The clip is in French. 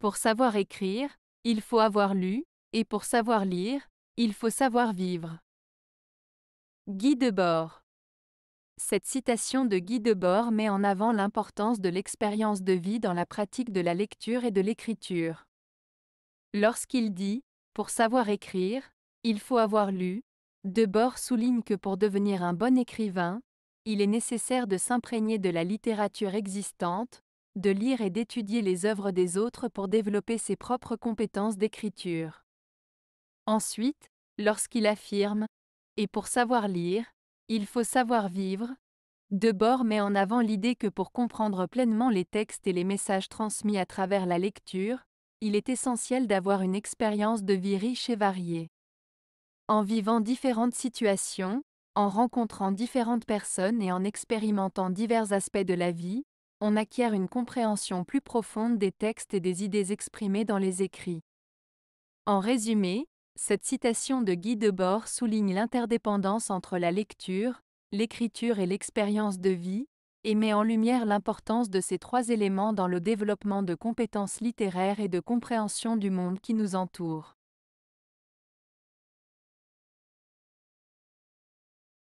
Pour savoir écrire, il faut avoir lu, et pour savoir lire, il faut savoir vivre. Guy Debord Cette citation de Guy Debord met en avant l'importance de l'expérience de vie dans la pratique de la lecture et de l'écriture. Lorsqu'il dit Pour savoir écrire, il faut avoir lu, Debord souligne que pour devenir un bon écrivain, il est nécessaire de s'imprégner de la littérature existante, de lire et d'étudier les œuvres des autres pour développer ses propres compétences d'écriture. Ensuite, lorsqu'il affirme ⁇ Et pour savoir lire, il faut savoir vivre ⁇ Debord met en avant l'idée que pour comprendre pleinement les textes et les messages transmis à travers la lecture, il est essentiel d'avoir une expérience de vie riche et variée. En vivant différentes situations, en rencontrant différentes personnes et en expérimentant divers aspects de la vie, on acquiert une compréhension plus profonde des textes et des idées exprimées dans les écrits. En résumé, cette citation de Guy Debord souligne l'interdépendance entre la lecture, l'écriture et l'expérience de vie, et met en lumière l'importance de ces trois éléments dans le développement de compétences littéraires et de compréhension du monde qui nous entoure.